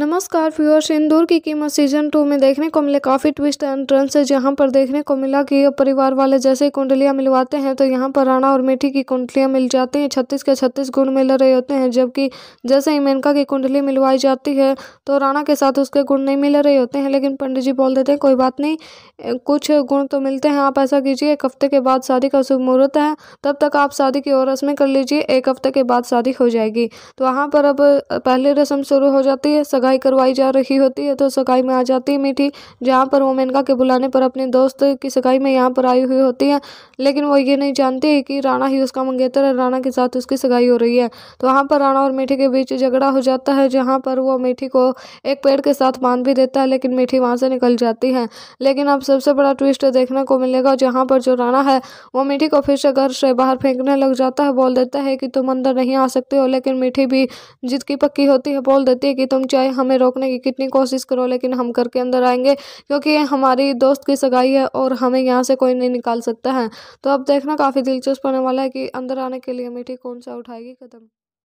नमस्कार फ्यूअर्स इंदौर की कीमत सीजन टू में देखने को मिले काफ़ी ट्विस्ट एंड है जहाँ पर देखने को मिला कि परिवार वाले जैसे ही कुंडलियाँ मिलवाते हैं तो यहाँ पर राणा और मीठी की कुंडलियाँ मिल जाती हैं छत्तीस के छत्तीस गुण मिल रहे होते हैं जबकि जैसे ही मेनका की कुंडली मिलवाई जाती है तो राणा के साथ उसके गुण नहीं मिल रहे होते हैं लेकिन पंडित जी बोल देते हैं कोई बात नहीं कुछ गुण तो मिलते हैं आप ऐसा कीजिए एक हफ्ते के बाद शादी का शुभ मुहूर्त है तब तक आप शादी की और रस्में कर लीजिए एक हफ्ते के बाद शादी हो जाएगी तो वहाँ पर अब पहली रस्म शुरू हो जाती है सगाई करवाई जा रही होती है तो सगाई में आ जाती है मीठी जहाँ पर वो मेनका के बुलाने पर अपने दोस्त की सगाई में यहाँ पर आई हुई होती है लेकिन वो ये नहीं जानती कि राणा ही उसका मंगेतर है राणा के साथ उसकी सगाई हो रही है तो वहाँ पर राणा और मीठी के बीच झगड़ा हो जाता है जहाँ पर वो मीठी को एक पेड़ के साथ बांध भी देता है लेकिन मीठी वहाँ से निकल जाती है लेकिन अब सबसे बड़ा ट्विस्ट देखने को मिलेगा जहाँ पर जो राणा है वो मीठी को फिर से घर से बाहर फेंकने लग जाता है बोल देता है कि तुम अंदर नहीं आ सकते हो लेकिन मीठी भी जिद की पक्की होती है बोल देती है कि तुम चाहे हमें रोकने की कितनी कोशिश करो लेकिन हम करके अंदर आएंगे क्योंकि हमारी दोस्त की सगाई है और हमें यहाँ से कोई नहीं निकाल सकता है तो अब देखना काफ़ी दिलचस्प होने वाला है कि अंदर आने के लिए मीठी कौन सा उठाएगी कदम